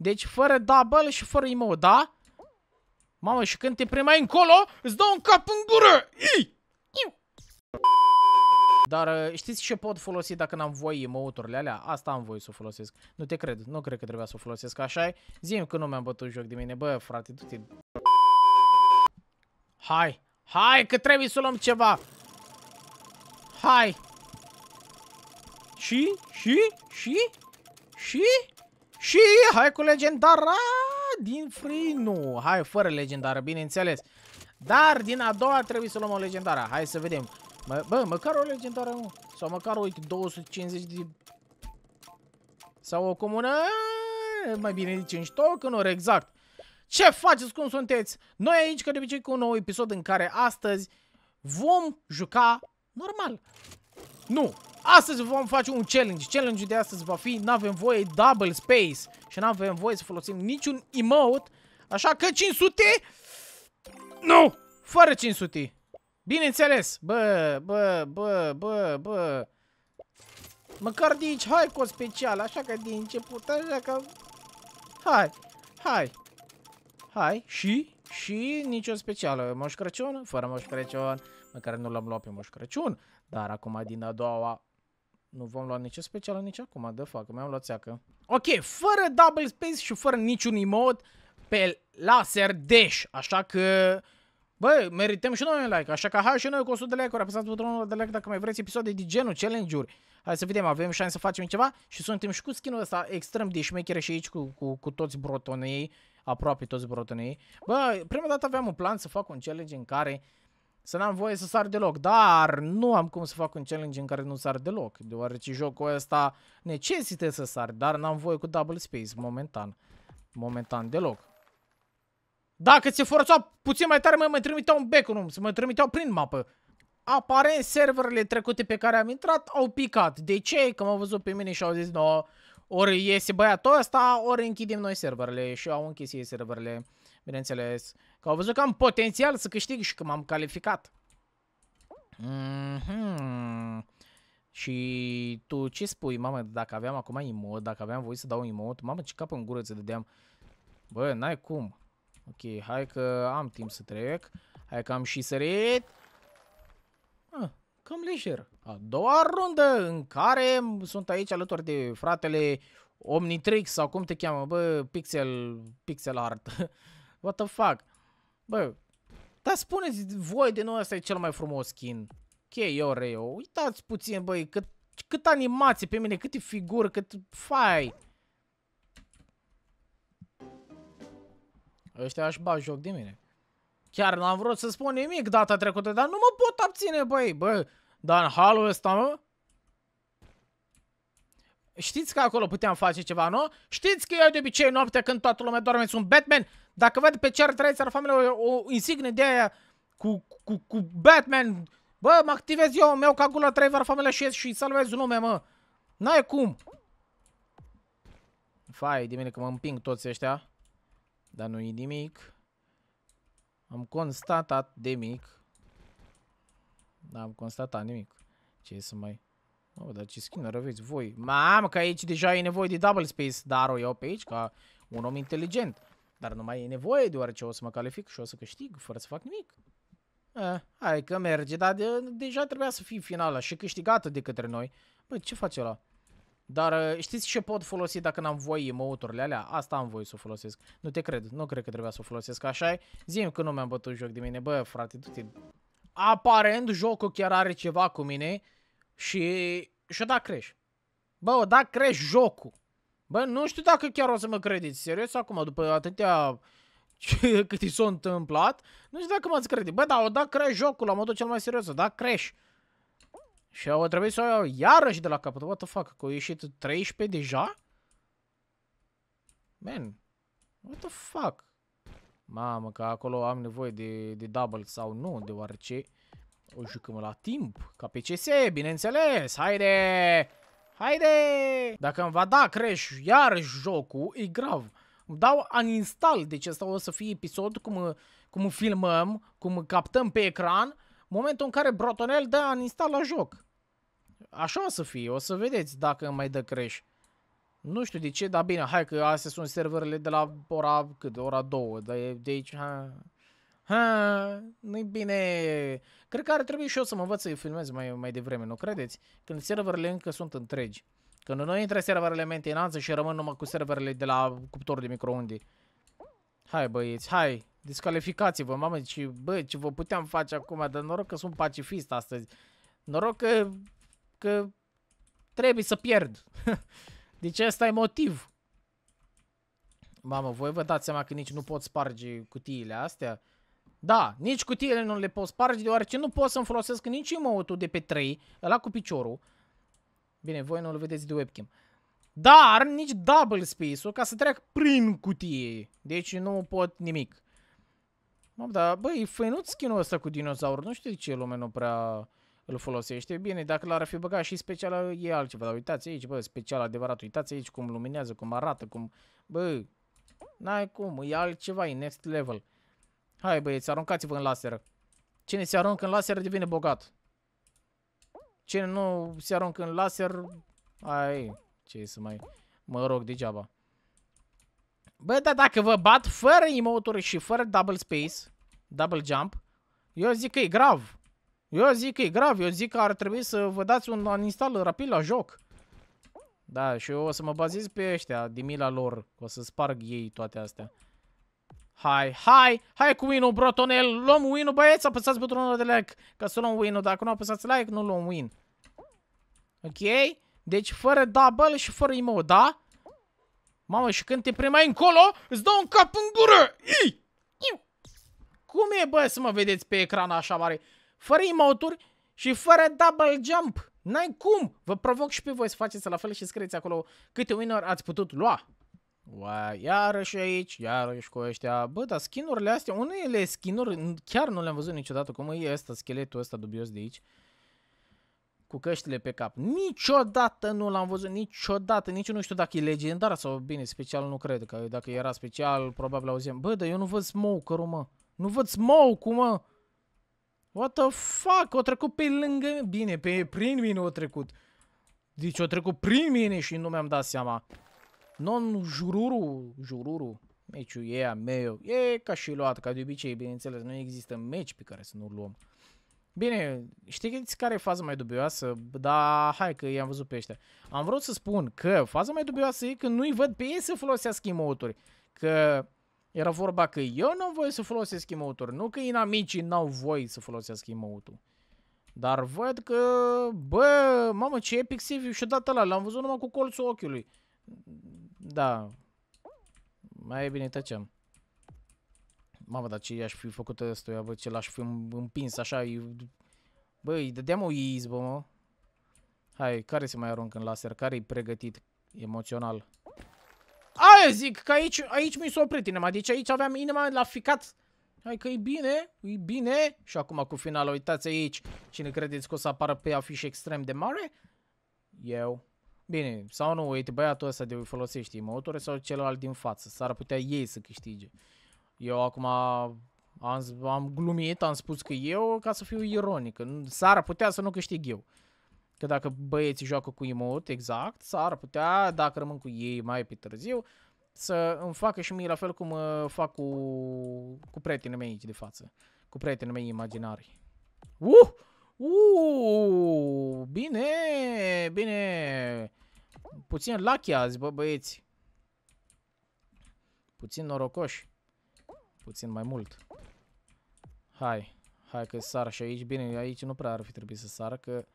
Deci fără double și fără emo, da? Mamă, și când te primai încolo, îți dau un cap în gură! Ii! Dar uh, știți ce pot folosi dacă n-am voie emoturile alea? Asta am voie să o folosesc. Nu te cred, nu cred că trebuia să o folosesc așa. Zim că nu mi-am bătut joc de mine. Bă, frate, du-te. Hai, hai că trebuie să luăm ceva. Hai. Și, și, și, și... Și hai cu legendara din Frinu. Hai, fără legendară, bineînțeles. Dar din a doua trebuie să luăm o legendară. Hai să vedem. Mă, bă, măcar o legendară, nu. Sau măcar, uite, 250 de... Sau o comună... Mai bine de 5 tokenuri, exact. Ce faceți, cum sunteți? Noi aici, ca de obicei, cu un nou episod în care astăzi vom juca normal. Nu! Astăzi vom face un challenge. challenge de astăzi va fi N-avem voie double space Și n-avem voie să folosim niciun emote Așa că 500 Nu! Fără 500 Bineînțeles Bă, bă, bă, bă, bă Măcar de aici, hai cu o special Așa că din început, așa că Hai, hai Hai, și? Și nicio specială Moș Crăciun? Fără Moș Crăciun Măcar nu l-am luat pe Moș Crăciun dar acum din a doua nu vom lua nicio specială nici acum, de fac, mi-am luat seacă. Ok, fără double space și fără niciun emote pe laser dash, așa că... Bă, merităm și noi un like, așa că hai și noi cu 100 de like-uri, apăsați butonul de like dacă mai vreți episoade de genul, challenge-uri. Hai să vedem, avem șanse să facem ceva și suntem și cu skin-ul ăsta extrem de șmechere și aici cu, cu, cu toți brotonii, aproape toți brotonii. Bă, prima dată aveam un plan să fac un challenge în care să n-am voie să sar deloc. Dar nu am cum să fac un challenge în care nu sar deloc, deoarece jocul ăsta necesită să sar, dar n-am voie cu double space momentan. Momentan deloc. Dacă ți-e forța puțin mai tare, mă, mă trimiteau în backroom, să mă trimiteau prin mapă. Aparent, serverele trecute pe care am intrat au picat. De ce? Că m-au văzut pe mine și au zis, no, ori iese băiatul ăsta, ori închidem noi serverele. Și au închis ei serverele, bineînțeles. Că au văzut că am potențial să câștig și că m-am calificat. Mm -hmm. Și tu ce spui, mamă, dacă aveam acum emote, dacă aveam voie să dau emote, mamă, ce cap în gură ți dădeam. Bă, n-ai cum. Ok, hai că am timp să trec. Hai că am și sărit. Ah, cam lejer. A doua rundă în care sunt aici alături de fratele Omnitrix sau cum te cheamă, bă, Pixel, Pixel Art. What the fuck? Bă, dar spuneți voi de noi asta e cel mai frumos skin. Ok, eu Reo, uitați puțin, băi, cât, cât animație pe mine, câte figură, cât fai. Ăștia aș ba joc de mine. Chiar n-am vrut să spun nimic data trecută, dar nu mă pot abține, băi, bă. Dar în halul ăsta, mă, Știți că acolo puteam face ceva, nu? Știți că eu de obicei noaptea când toată lumea doarme sunt Batman, dacă văd pe Charles Tracer Family o, o insigne de aia cu, cu, cu Batman, bă, mă activez eu, meu ca gula Tracer Family și, și salvez lumea, mă. N-ai cum. Fai de mine că mă împing toți ăștia. Dar nu-i nimic. Am constatat de mic. Da, am constatat nimic. Ce să mai... Mă, dar ce skin aveți voi? Mamă, că aici deja e nevoie de double space, dar o iau pe aici ca un om inteligent. Dar nu mai e nevoie, deoarece o să mă calific și o să câștig fără să fac nimic. A, eh, hai că merge, dar de, deja trebuia să fie finala și câștigată de către noi. Păi, ce face la? Dar eh, știți ce pot folosi dacă n-am voie emoturile alea? Asta am voie să o folosesc. Nu te cred, nu cred că trebuia să o folosesc așa Zim că nu mi-am bătut joc de mine. Bă, frate, du-te. Aparent, jocul chiar are ceva cu mine și... Și-o da creș. Bă, o da creș jocul. Bă, nu știu dacă chiar o să mă credeți, serios, acum, după atâtea cât i s-a întâmplat, nu știu dacă m-ați crede. Bă, dar o da crash jocul, la modul cel mai serios, o da crash. Și o trebuie să o iau iarăși de la capăt. What the fuck, că au ieșit 13 deja? Man, what the fuck? Mamă, că acolo am nevoie de, de double sau nu, deoarece o jucăm la timp, ca pe CS, bineînțeles. Haide! Haide! Dacă îmi va da crash iar jocul, e grav. Îmi dau uninstall, deci asta o să fie episod cum, cum filmăm, cum captăm pe ecran, momentul în care Brotonel dă uninstall la joc. Așa o să fie, o să vedeți dacă îmi mai dă crash. Nu știu de ce, dar bine, hai că astea sunt serverele de la ora cât, ora 2, de, de aici... Ha. Ha, nu-i bine. Cred că ar trebui și eu să mă învăț să-i filmez mai, mai devreme, nu credeți? Când serverele încă sunt întregi. Când nu intră serverele mentenanță și rămân numai cu serverele de la cuptor de microunde. Hai băieți, hai, descalificați-vă, mamă, ce, bă, ce vă puteam face acum, dar noroc că sunt pacifist astăzi. Noroc că, că trebuie să pierd. deci asta e motiv. Mamă, voi vă dați seama că nici nu pot sparge cutiile astea? Da, nici cutiile nu le pot sparge, deoarece nu pot să-mi folosesc nici emote de pe 3, ăla cu piciorul. Bine, voi nu-l vedeți de webcam. Dar nici double space-ul ca să treacă prin cutie. Deci nu pot nimic. Mă dar băi, e făinut skin ăsta cu dinozaur. Nu știu de ce lumea nu prea îl folosește. Bine, dacă l-ar fi băgat și specială, e altceva. Dar uitați aici, bă, special adevărat. Uitați aici cum luminează, cum arată, cum... Bă, n-ai cum, e altceva, e next level. Hai băieți, aruncați-vă în laseră. Cine se aruncă în laser devine bogat. Cine nu se aruncă în laser... Ai, ce să mai... Mă rog, degeaba. Bă, dar dacă vă bat fără emotor și fără double space, double jump, eu zic că e grav. Eu zic că e grav, eu zic că ar trebui să vă dați un install rapid la joc. Da, și eu o să mă bazez pe ăștia, de mila lor, o să sparg ei toate astea. Hai, hai, hai cu win brotonel. Luăm win băieți, apăsați butonul de like. Ca să luăm win -ul. Dacă nu apăsați like, nu luăm win. Ok? Deci fără double și fără emo, da? Mamă, și când te primai încolo, îți dau un cap în gură! Ii! Cum e, bă, să mă vedeți pe ecran așa mare? Fără emoturi și fără double jump. N-ai cum! Vă provoc și pe voi să faceți la fel și scrieți acolo câte winner ați putut lua. Ua, iarăși aici, iarăși cu ăștia. Bă, dar skinurile astea, unele skinuri chiar nu le-am văzut niciodată. Cum e ăsta, scheletul ăsta dubios de aici. Cu căștile pe cap. Niciodată nu l-am văzut, niciodată. Nici nu știu dacă e legendar sau bine, special nu cred. Că dacă era special, probabil auzim. Bă, dar eu nu văd ul mă. Nu văd smoke mă. What the fuck? O trecut pe lângă... Bine, pe prin mine o trecut. Deci o trecut prin mine și nu mi-am dat seama. Non jururu, jururu, meciul e a meu, e ca și luat, ca de obicei, bineînțeles, nu există meci pe care să nu-l luăm. Bine, știți care e faza mai dubioasă? Da, hai că i-am văzut pe ăștia. Am vrut să spun că faza mai dubioasă e că nu-i văd pe ei să folosească emoturi. Că era vorba că eu nu am voie să folosesc emotul, nu că inamicii n-au voie să folosească emotul. Dar văd că, bă, mamă, ce epic CV și dat ăla, l-am văzut numai cu colțul ochiului. Da. Mai e bine tăcem. Mamă, dar ce aș fi făcut ăstuia, bă, ce l-aș fi împins așa, bă, îi dădeam o izbă, mă. Hai, care se mai aruncă în laser? Care-i pregătit emoțional? Aia zic, că aici, aici mi s-a oprit inima, deci aici aveam inima la ficat. Hai că e bine, e bine. Și acum cu finalul, uitați aici, cine credeți că o să apară pe afiș extrem de mare? Eu. Bine, sau nu, uite, băiatul ăsta de folosește emotori sau celălalt din față, s-ar putea ei să câștige. Eu acum am, am glumit, am spus că eu, ca să fiu ironic, s-ar putea să nu câștig eu. Că dacă băieții joacă cu emote, exact, s-ar putea, dacă rămân cu ei mai pe târziu, să îmi facă și mie la fel cum uh, fac cu, cu prietenii mei aici de față. Cu prietenii mei imaginari. Uh! Uh! Bine! Bine! puțin lucky azi, bă, băieți. Puțin norocoși. Puțin mai mult. Hai. Hai că sar și aici. Bine, aici nu prea ar fi trebuit să sară, că...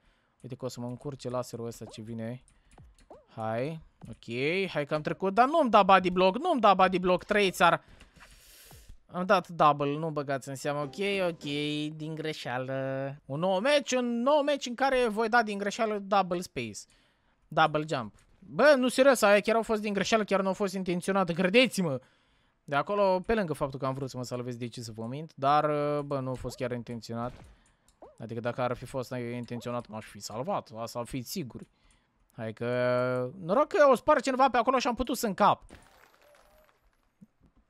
Uite că o să mă încurce laserul ăsta ce vine. Hai. Ok. Hai că am trecut. Dar nu-mi da body block. Nu-mi da body block. Trei țar. Am dat double, nu băgați în seamă, ok, ok, din greșeală. Un nou match, un nou match în care voi da din greșeală double space, double jump. Bă, nu serios, aia chiar au fost din greșeală, chiar nu au fost intenționat, credeți-mă! De acolo, pe lângă faptul că am vrut să mă salvez de ce să vă mint, dar, uh, bă, nu a fost chiar intenționat. Adică dacă ar fi fost intenționat, m-aș fi salvat, asta am fi sigur. Hai că... Adică, uh, noroc că o spar cineva pe acolo și am putut să încap.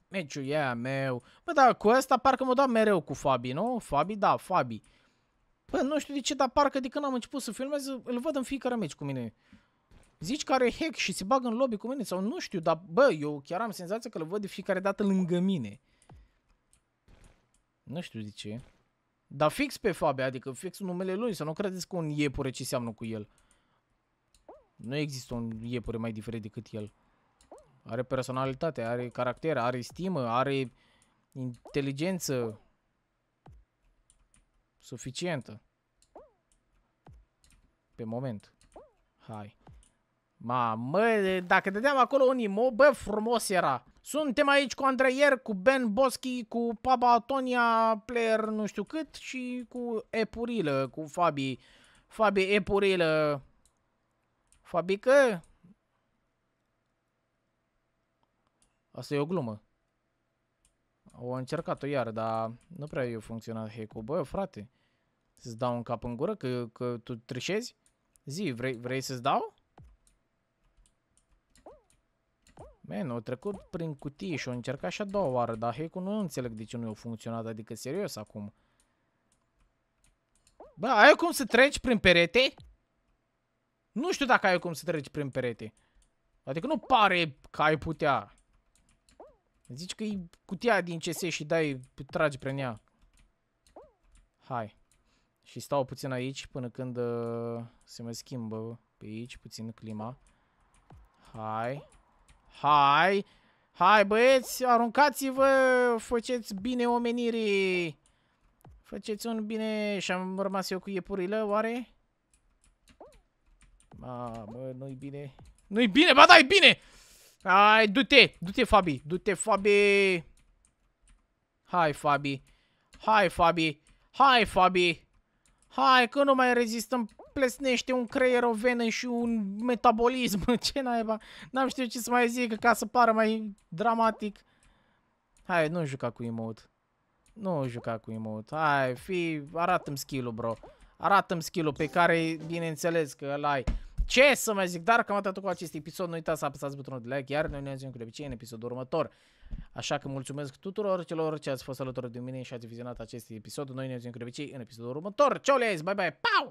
Meciul ea meu. Bă, dar cu asta parcă mă dau mereu cu Fabi, nu? Fabi, da, Fabi. Bă, nu știu de ce, dar parcă de când am început să filmez, îl văd în fiecare meci cu mine zici că are hack și se bagă în lobby cu mine sau nu știu, dar bă, eu chiar am senzația că le văd de fiecare dată lângă mine. Nu știu de ce. Dar fix pe Fabia, adică fix numele lui, să nu credeți că un iepure ce seamnă cu el. Nu există un iepure mai diferit decât el. Are personalitate, are caracter, are stimă, are inteligență suficientă. Pe moment. Hai. Mamă, dacă dădeam acolo un imo, bă, frumos era. Suntem aici cu Andreier, cu Ben Boschi, cu Papa Tonia, player nu știu cât și cu Epurilă, cu Fabi. Fabi Epurilă. Fabică? Asta e o glumă. O încercat-o iar, dar nu prea eu funcționat hack Bă, frate, să-ți dau un cap în gură că, că tu trișezi? Zi, vrei, vrei să-ți dau? Man, au trecut prin cutii și au încercat și a doua oară, dar hack nu înțeleg de ce nu i a funcționat, adică serios acum. Bă, ai cum să treci prin perete? Nu știu dacă ai cum să treci prin perete. Adică nu pare că ai putea. Zici că e cutia din CS și dai, tragi prin ea. Hai. Și stau puțin aici până când uh, se mai schimbă pe aici puțin clima. Hai. Hai! Hai, băieți, aruncați-vă, faceți bine omenirii. Faceți un bine... Și am rămas eu cu iepurile, oare? Ma, bă, nu-i bine. Nu-i bine, ba da, e bine! Hai, du-te, du-te, Fabi, du-te, Fabi. Hai, Fabi. Hai, Fabi. Hai, Fabi. Hai, că nu mai rezistăm plesnește un creier, o venă și un metabolism, ce naiba. N-am știut ce să mai zic, ca să pară mai dramatic. Hai, nu juca cu emote. Nu juca cu emote. Hai, fi, arată-mi skill bro. Arată-mi skill pe care, bineînțeles, că îl ai. Ce să mai zic, dar cam atât cu acest episod. Nu uitați să apăsați butonul de like, iar noi ne vedem cu de obicei în episodul următor. Așa că mulțumesc tuturor celor ce ați fost alături de mine și ați vizionat acest episod. Noi ne vedem cu de obicei în episodul următor. Ciao, bye bye, pau!